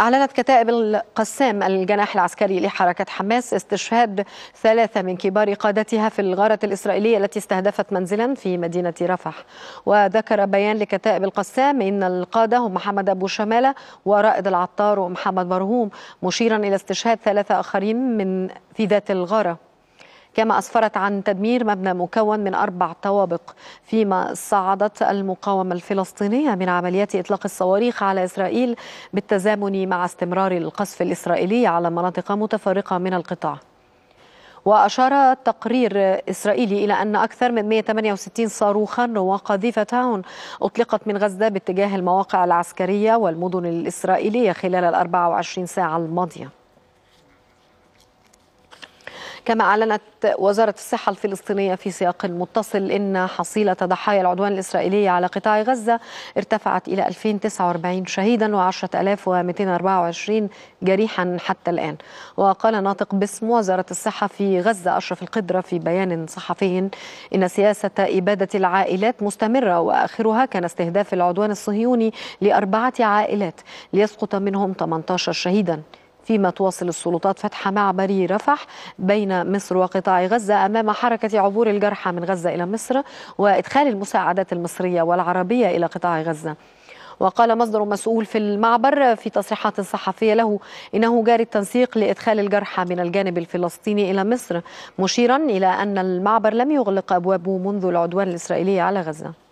أعلنت كتائب القسام الجناح العسكري لحركة حماس استشهاد ثلاثة من كبار قادتها في الغارة الإسرائيلية التي استهدفت منزلا في مدينة رفح وذكر بيان لكتائب القسام إن القادة هم محمد أبو شمالة ورائد العطار ومحمد مرهوم مشيرا إلى استشهاد ثلاثة آخرين من في ذات الغارة كما أسفرت عن تدمير مبنى مكون من أربع طوابق فيما صعدت المقاومة الفلسطينية من عمليات إطلاق الصواريخ على إسرائيل بالتزامن مع استمرار القصف الإسرائيلي على مناطق متفرقة من القطاع وأشار تقرير إسرائيلي إلى أن أكثر من 168 صاروخا وقذيفة تاون أطلقت من غزة باتجاه المواقع العسكرية والمدن الإسرائيلية خلال ال 24 ساعة الماضية كما أعلنت وزارة الصحة الفلسطينية في سياق متصل إن حصيلة ضحايا العدوان الإسرائيلي على قطاع غزة ارتفعت إلى 2049 شهيدا و10224 جريحا حتى الآن وقال ناطق باسم وزارة الصحة في غزة أشرف القدرة في بيان صحفي إن سياسة إبادة العائلات مستمرة وآخرها كان استهداف العدوان الصهيوني لأربعة عائلات ليسقط منهم 18 شهيدا فيما تواصل السلطات فتح معبر رفح بين مصر وقطاع غزة أمام حركة عبور الجرحى من غزة إلى مصر وإدخال المساعدات المصرية والعربية إلى قطاع غزة وقال مصدر مسؤول في المعبر في تصريحات صحفية له إنه جاري التنسيق لإدخال الجرحى من الجانب الفلسطيني إلى مصر مشيرا إلى أن المعبر لم يغلق أبوابه منذ العدوان الإسرائيلي على غزة